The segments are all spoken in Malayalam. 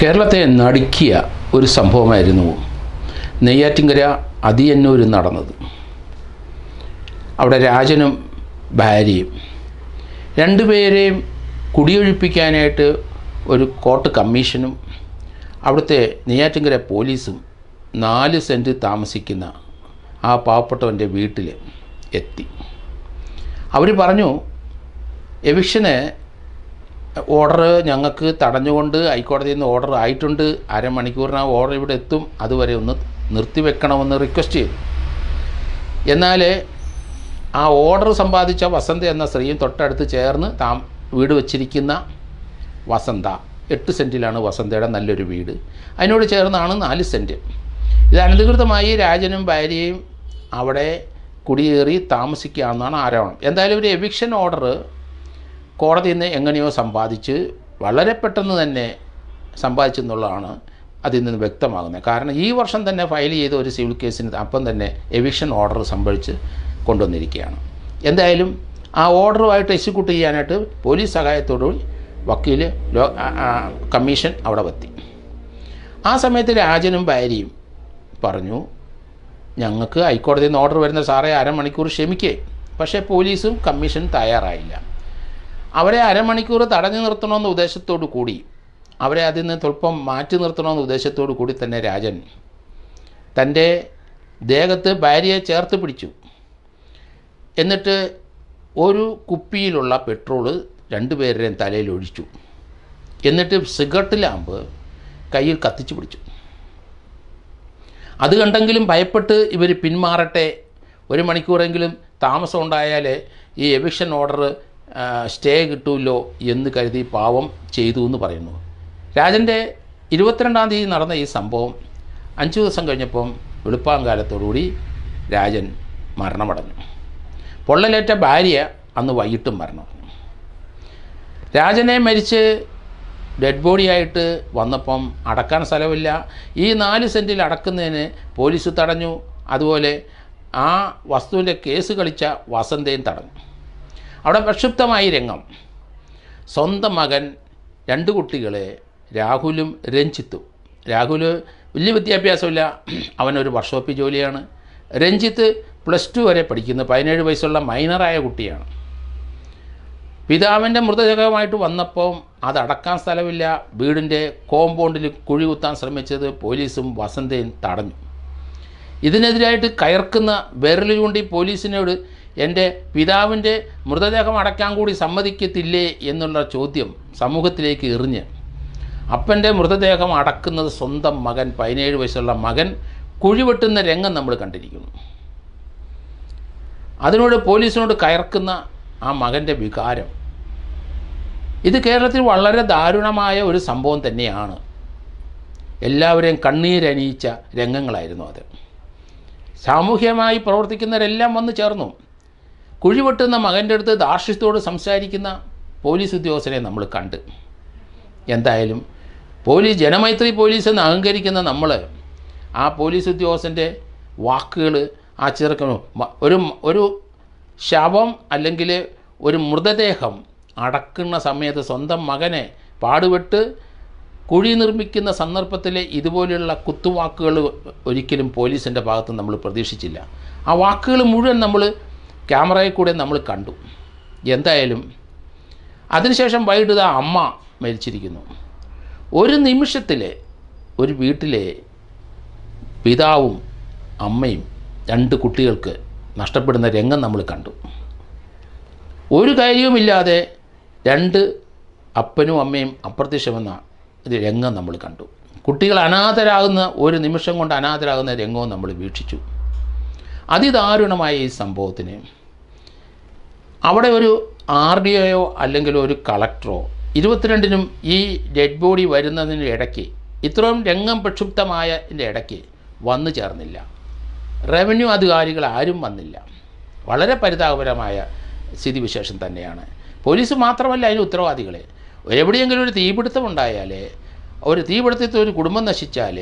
കേരളത്തെ നടുക്കിയ ഒരു സംഭവമായിരുന്നു നെയ്യാറ്റിങ്കര അതിയന്നൂരിൽ നടന്നത് അവിടെ രാജനും ഭാര്യയും രണ്ടുപേരെയും കുടിയൊഴിപ്പിക്കാനായിട്ട് ഒരു കോർട്ട് കമ്മീഷനും അവിടുത്തെ നെയ്യാറ്റിങ്കര പോലീസും നാല് സെൻറ്റ് താമസിക്കുന്ന ആ പാവപ്പെട്ടവൻ്റെ വീട്ടിൽ എത്തി അവർ പറഞ്ഞു എവിക്ഷനെ ഓർഡർ ഞങ്ങൾക്ക് തടഞ്ഞുകൊണ്ട് ഹൈക്കോടതിയിൽ നിന്ന് ഓർഡർ ആയിട്ടുണ്ട് അരമണിക്കൂറിനകം ഓർഡർ ഇവിടെ എത്തും അതുവരെ ഒന്ന് നിർത്തിവെക്കണമെന്ന് റിക്വസ്റ്റ് ചെയ്തു എന്നാൽ ആ ഓർഡർ സമ്പാദിച്ച വസന്ത എന്ന സ്ത്രീയും തൊട്ടടുത്ത് ചേർന്ന് താം വീട് വച്ചിരിക്കുന്ന വസന്ത എട്ട് സെൻറ്റിലാണ് വസന്തയുടെ നല്ലൊരു വീട് അതിനോട് ചേർന്നാണ് നാല് സെൻറ്റ് ഇത് അനധികൃതമായി രാജനും ഭാര്യയും അവിടെ കുടിയേറി താമസിക്കുകയാണെന്നാണ് ആരോപണം എന്തായാലും ഒരു എവിക്ഷൻ ഓർഡർ കോടതിയിൽ നിന്ന് എങ്ങനെയോ സമ്പാദിച്ച് വളരെ പെട്ടെന്ന് തന്നെ സമ്പാദിച്ചെന്നുള്ളതാണ് അതിൽ നിന്ന് വ്യക്തമാകുന്നത് കാരണം ഈ വർഷം തന്നെ ഫയൽ ചെയ്ത ഒരു സിവിൽ കേസിന് അപ്പം തന്നെ എവിക്ഷൻ ഓർഡർ സംഭവിച്ച് കൊണ്ടുവന്നിരിക്കുകയാണ് എന്തായാലും ആ ഓർഡറുമായിട്ട് എക്സിക്യൂട്ട് ചെയ്യാനായിട്ട് പോലീസ് സഹായത്തോടു വക്കീൽ കമ്മീഷൻ അവിടെ എത്തി ആ സമയത്ത് രാജനും ഭാര്യയും പറഞ്ഞു ഞങ്ങൾക്ക് ഹൈക്കോടതിയിൽ നിന്ന് ഓർഡർ വരുന്ന സാറേ അരമണിക്കൂർ ക്ഷമിക്കേ പക്ഷേ പോലീസും കമ്മീഷൻ തയ്യാറായില്ല അവരെ അരമണിക്കൂർ തടഞ്ഞു നിർത്തണമെന്ന ഉദ്ദേശത്തോടു കൂടി അവരെ അതിൽ നിന്ന് സ്വല്പം മാറ്റി നിർത്തണമെന്ന ഉദ്ദേശത്തോടു കൂടി തന്നെ രാജൻ തൻ്റെ ദേഹത്ത് ഭാര്യയെ ചേർത്ത് പിടിച്ചു എന്നിട്ട് ഒരു കുപ്പിയിലുള്ള പെട്രോള് രണ്ടുപേരുടെയും തലയിൽ ഒഴിച്ചു എന്നിട്ട് സിഗരറ്റ് ലാമ്പ് കയ്യിൽ കത്തിച്ചു പിടിച്ചു അത് കണ്ടെങ്കിലും ഭയപ്പെട്ട് ഇവർ പിന്മാറട്ടെ ഒരു മണിക്കൂറെങ്കിലും താമസം ഉണ്ടായാലേ ഈ എവിക്ഷൻ ഓർഡർ സ്റ്റേ കിട്ടൂല്ലോ എന്ന് കരുതി പാവം ചെയ്തു എന്ന് പറയുന്നു രാജൻ്റെ ഇരുപത്തിരണ്ടാം തീയതി നടന്ന ഈ സംഭവം അഞ്ചു ദിവസം കഴിഞ്ഞപ്പം വെളുപ്പാങ്കാലത്തോടുകൂടി രാജൻ മരണമടഞ്ഞു പൊള്ളലേറ്റ ഭാര്യ അന്ന് വൈകിട്ടും മരണമടഞ്ഞു രാജനെ മരിച്ച് ഡെഡ് ബോഡിയായിട്ട് വന്നപ്പം അടക്കാൻ സ്ഥലമില്ല ഈ നാല് സെൻറ്റിൽ അടക്കുന്നതിന് പോലീസ് തടഞ്ഞു അതുപോലെ ആ വസ്തുവിൻ്റെ കേസ് കളിച്ച വസന്തയും തടഞ്ഞു അവിടെ പ്രക്ഷുബ്ധമായി രംഗം സ്വന്തം മകൻ രണ്ട് കുട്ടികളെ രാഹുലും രഞ്ജിത്തും രാഹുൽ വലിയ വിദ്യാഭ്യാസമില്ല അവനൊരു വർഷോപ്പി ജോലിയാണ് രഞ്ജിത്ത് പ്ലസ് ടു വരെ പഠിക്കുന്ന പതിനേഴ് വയസ്സുള്ള മൈനറായ കുട്ടിയാണ് പിതാവിൻ്റെ മൃതദേഹവുമായിട്ട് വന്നപ്പോൾ അതടക്കാൻ സ്ഥലമില്ല വീടിൻ്റെ കോമ്പൗണ്ടിൽ കുഴി കുത്താൻ ശ്രമിച്ചത് പോലീസും വസന്തയും തടഞ്ഞു ഇതിനെതിരായിട്ട് കയർക്കുന്ന വിരൽ ചൂണ്ടി പോലീസിനോട് എൻ്റെ പിതാവിൻ്റെ മൃതദേഹം അടക്കാൻ കൂടി സമ്മതിക്കത്തില്ലേ എന്നുള്ള ചോദ്യം സമൂഹത്തിലേക്ക് എറിഞ്ഞ് അപ്പൻ്റെ മൃതദേഹം അടക്കുന്നത് സ്വന്തം മകൻ പതിനേഴ് വയസ്സുള്ള മകൻ കുഴിവെട്ടുന്ന രംഗം നമ്മൾ കണ്ടിരിക്കുന്നു അതിനോട് പോലീസിനോട് കയർക്കുന്ന ആ മകൻ്റെ വികാരം ഇത് കേരളത്തിൽ വളരെ ദാരുണമായ ഒരു സംഭവം തന്നെയാണ് എല്ലാവരെയും കണ്ണീരണിയിച്ച രംഗങ്ങളായിരുന്നു അത് സാമൂഹ്യമായി പ്രവർത്തിക്കുന്നവരെല്ലാം വന്നു ചേർന്നു കുഴിവെട്ടുന്ന മകൻ്റെ അടുത്ത് ദാർഷ്ട്യത്തോട് സംസാരിക്കുന്ന പോലീസ് ഉദ്യോഗസ്ഥരെ നമ്മൾ കണ്ട് എന്തായാലും പോലീസ് ജനമൈത്രി പോലീസ് എന്ന് അഹങ്കരിക്കുന്ന നമ്മൾ ആ പോലീസ് ഉദ്യോഗസ്ഥൻ്റെ വാക്കുകൾ ആ ചെറുക്കനോ ഒരു ഒരു ശവം അല്ലെങ്കിൽ ഒരു മൃതദേഹം അടക്കുന്ന സമയത്ത് സ്വന്തം മകനെ പാടുപെട്ട് കുഴി നിർമ്മിക്കുന്ന സന്ദർഭത്തിൽ ഇതുപോലെയുള്ള കുത്തുവാക്കുകൾ ഒരിക്കലും പോലീസിൻ്റെ ഭാഗത്ത് നമ്മൾ പ്രതീക്ഷിച്ചില്ല ആ വാക്കുകൾ മുഴുവൻ നമ്മൾ ക്യാമറയിൽ കൂടെ നമ്മൾ കണ്ടു എന്തായാലും അതിനുശേഷം വൈകിട്ട് ആ അമ്മ മരിച്ചിരിക്കുന്നു ഒരു നിമിഷത്തിൽ ഒരു വീട്ടിലെ പിതാവും അമ്മയും രണ്ട് കുട്ടികൾക്ക് നഷ്ടപ്പെടുന്ന രംഗം നമ്മൾ കണ്ടു ഒരു കാര്യവുമില്ലാതെ രണ്ട് അപ്പനും അമ്മയും അപ്രത്യക്ഷമെന്ന ഒരു രംഗം നമ്മൾ കണ്ടു കുട്ടികൾ അനാഥരാകുന്ന ഒരു നിമിഷം കൊണ്ട് അനാഥരാകുന്ന രംഗവും നമ്മൾ വീക്ഷിച്ചു അതിദാരുണമായ ഈ സംഭവത്തിന് അവിടെ ഒരു ആർ ഡി ഒയോ അല്ലെങ്കിൽ ഒരു കളക്ടറോ ഇരുപത്തിരണ്ടിനും ഈ ഡെഡ് ബോഡി വരുന്നതിൻ്റെ ഇടയ്ക്ക് ഇത്രയും രംഗം പ്രക്ഷുബ്ധമായതിൻ്റെ ഇടയ്ക്ക് വന്നു ചേർന്നില്ല റവന്യൂ അധികാരികൾ ആരും വന്നില്ല വളരെ പരിതാപകരമായ സ്ഥിതിവിശേഷം തന്നെയാണ് പോലീസ് മാത്രമല്ല അതിന് ഉത്തരവാദികളെ എവിടെയെങ്കിലും ഒരു തീപിടുത്തം ഉണ്ടായാൽ ഒരു തീപിടുത്തത്തിൽ ഒരു കുടുംബം നശിച്ചാൽ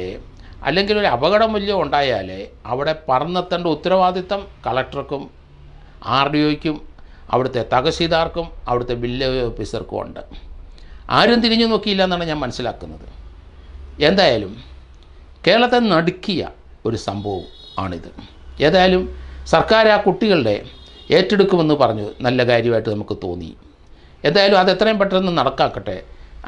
അല്ലെങ്കിൽ ഒരു അപകടം വലിയ ഉണ്ടായാലേ അവിടെ പറന്നെത്തേണ്ട ഉത്തരവാദിത്തം കളക്ടർക്കും ആർ ഡി ഒക്കും അവിടുത്തെ തഹസീൽദാർക്കും അവിടുത്തെ വില്ലേജ് ഓഫീസർക്കും ഉണ്ട് ആരും തിരിഞ്ഞു നോക്കിയില്ല എന്നാണ് ഞാൻ മനസ്സിലാക്കുന്നത് എന്തായാലും കേരളത്തെ നടുക്കിയ ഒരു സംഭവം ആണിത് ഏതായാലും സർക്കാർ ആ കുട്ടികളുടെ ഏറ്റെടുക്കുമെന്ന് പറഞ്ഞു നല്ല കാര്യമായിട്ട് നമുക്ക് തോന്നി എന്തായാലും അത് എത്രയും പെട്ടെന്ന് നടക്കാക്കട്ടെ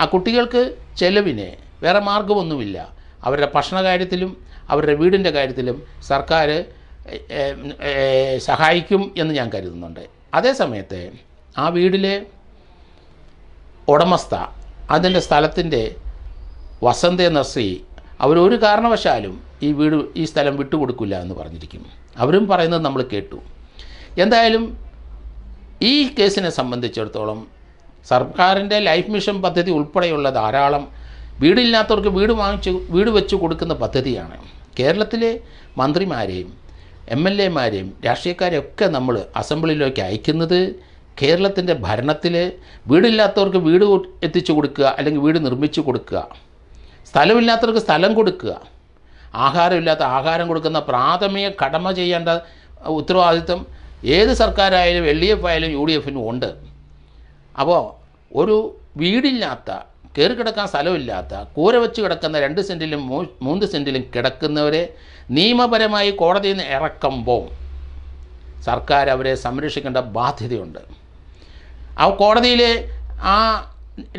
ആ കുട്ടികൾക്ക് ചെലവിനെ വേറെ മാർഗമൊന്നുമില്ല അവരുടെ ഭക്ഷണ കാര്യത്തിലും അവരുടെ വീടിൻ്റെ കാര്യത്തിലും സർക്കാർ സഹായിക്കും എന്ന് ഞാൻ കരുതുന്നുണ്ട് അതേ സമയത്ത് ആ വീടിലെ ഉടമസ്ഥ അതിൻ്റെ സ്ഥലത്തിൻ്റെ വസന്ത നസി അവരൊരു കാരണവശാലും ഈ വീട് ഈ സ്ഥലം വിട്ടുകൊടുക്കില്ല എന്ന് പറഞ്ഞിരിക്കും അവരും പറയുന്നത് നമ്മൾ കേട്ടു എന്തായാലും ഈ കേസിനെ സംബന്ധിച്ചിടത്തോളം സർക്കാരിൻ്റെ ലൈഫ് മിഷൻ പദ്ധതി ഉൾപ്പെടെയുള്ള ധാരാളം വീടില്ലാത്തവർക്ക് വീട് വാങ്ങിച്ച് വീട് വെച്ച് കൊടുക്കുന്ന പദ്ധതിയാണ് കേരളത്തിലെ മന്ത്രിമാരെയും എം എൽ എമാരെയും രാഷ്ട്രീയക്കാരെയൊക്കെ നമ്മൾ അസംബ്ലിയിലേക്ക് അയക്കുന്നത് കേരളത്തിൻ്റെ ഭരണത്തിൽ വീടില്ലാത്തവർക്ക് വീട് എത്തിച്ചു കൊടുക്കുക അല്ലെങ്കിൽ വീട് നിർമ്മിച്ചു കൊടുക്കുക സ്ഥലമില്ലാത്തവർക്ക് സ്ഥലം കൊടുക്കുക ആഹാരമില്ലാത്ത ആഹാരം കൊടുക്കുന്ന പ്രാഥമിക കടമ ചെയ്യേണ്ട ഉത്തരവാദിത്വം ഏത് സർക്കാരായാലും എൽ ഡി എഫ് ആയാലും യു ഡി എഫിനും ഉണ്ട് അപ്പോൾ ഒരു വീടില്ലാത്ത കയറി കിടക്കാൻ സ്ഥലമില്ലാത്ത കൂര വെച്ച് കിടക്കുന്ന രണ്ട് സെൻറ്റിലും മൂന്ന് സെൻറ്റിലും കിടക്കുന്നവരെ നിയമപരമായി കോടതിയിൽ നിന്ന് ഇറക്കുമ്പോൾ സർക്കാർ അവരെ സംരക്ഷിക്കേണ്ട ബാധ്യതയുണ്ട് ആ കോടതിയിൽ ആ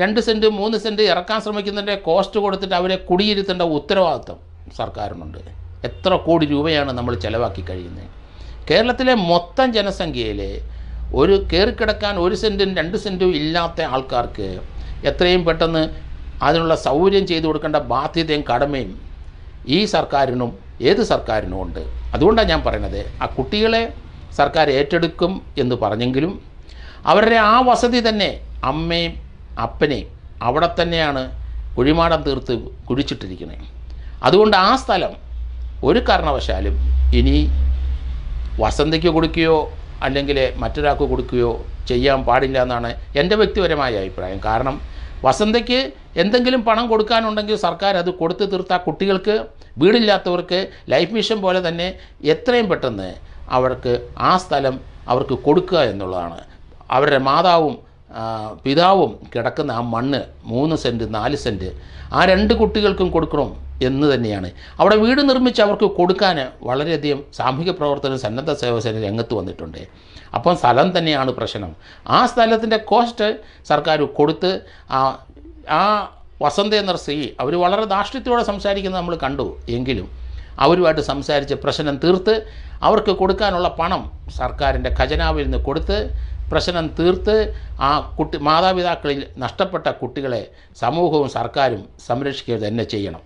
രണ്ട് സെൻറ്റ് മൂന്ന് സെൻറ്റ് ഇറക്കാൻ ശ്രമിക്കുന്നതിൻ്റെ കോസ്റ്റ് കൊടുത്തിട്ട് അവരെ കുടിയിരുത്തേണ്ട ഉത്തരവാദിത്വം സർക്കാരിനുണ്ട് എത്ര കോടി രൂപയാണ് നമ്മൾ ചിലവാക്കി കഴിയുന്നത് കേരളത്തിലെ മൊത്തം ജനസംഖ്യയിൽ ഒരു കയറിക്കിടക്കാൻ ഒരു സെൻറ്റും രണ്ട് സെൻറ്റും ഇല്ലാത്ത ആൾക്കാർക്ക് എത്രയും പെട്ടെന്ന് അതിനുള്ള സൗകര്യം ചെയ്തു കൊടുക്കേണ്ട ബാധ്യതയും കടമയും ഈ സർക്കാരിനും ഏത് സർക്കാരിനും ഉണ്ട് അതുകൊണ്ടാണ് ഞാൻ പറയുന്നത് ആ കുട്ടികളെ സർക്കാർ ഏറ്റെടുക്കും എന്ന് പറഞ്ഞെങ്കിലും അവരുടെ ആ വസതി തന്നെ അമ്മയും അപ്പനെയും അവിടെ തന്നെയാണ് കുഴിമാടം തീർത്ത് കുഴിച്ചിട്ടിരിക്കുന്നത് അതുകൊണ്ട് ആ സ്ഥലം ഒരു കാരണവശാലും ഇനി വസന്തയ്ക്ക് കൊടുക്കുകയോ അല്ലെങ്കിൽ മറ്റൊരാൾക്ക് കൊടുക്കുകയോ ചെയ്യാൻ പാടില്ല എന്നാണ് എൻ്റെ വ്യക്തിപരമായ അഭിപ്രായം കാരണം വസന്തയ്ക്ക് എന്തെങ്കിലും പണം കൊടുക്കാനുണ്ടെങ്കിൽ സർക്കാർ അത് കൊടുത്തു തീർത്ത കുട്ടികൾക്ക് വീടില്ലാത്തവർക്ക് ലൈഫ് മിഷൻ പോലെ തന്നെ എത്രയും പെട്ടെന്ന് അവർക്ക് ആ സ്ഥലം അവർക്ക് കൊടുക്കുക എന്നുള്ളതാണ് അവരുടെ മാതാവും പിതാവും കിടക്കുന്ന ആ മണ്ണ് മൂന്ന് സെൻറ്റ് നാല് സെൻറ്റ് ആ രണ്ട് കുട്ടികൾക്കും കൊടുക്കണം എന്ന് തന്നെയാണ് അവിടെ വീട് നിർമ്മിച്ച് അവർക്ക് കൊടുക്കാൻ വളരെയധികം സാമൂഹിക പ്രവർത്തനം സന്നദ്ധ സേവസേന രംഗത്ത് വന്നിട്ടുണ്ട് അപ്പം സ്ഥലം തന്നെയാണ് പ്രശ്നം ആ സ്ഥലത്തിൻ്റെ കോസ്റ്റ് സർക്കാർ കൊടുത്ത് ആ ആ വസന്ത എന്ന സ്ത്രീ അവർ വളരെ ധാർഷ്ട്യത്തോടെ സംസാരിക്കുന്നത് നമ്മൾ കണ്ടു എങ്കിലും അവരുമായിട്ട് സംസാരിച്ച് പ്രശ്നം തീർത്ത് അവർക്ക് കൊടുക്കാനുള്ള പണം സർക്കാരിൻ്റെ ഖജനാവിൽ നിന്ന് കൊടുത്ത് പ്രശ്നം തീർത്ത് ആ കുട്ടി മാതാപിതാക്കളിൽ നഷ്ടപ്പെട്ട കുട്ടികളെ സമൂഹവും സർക്കാരും സംരക്ഷിക്കുക തന്നെ ചെയ്യണം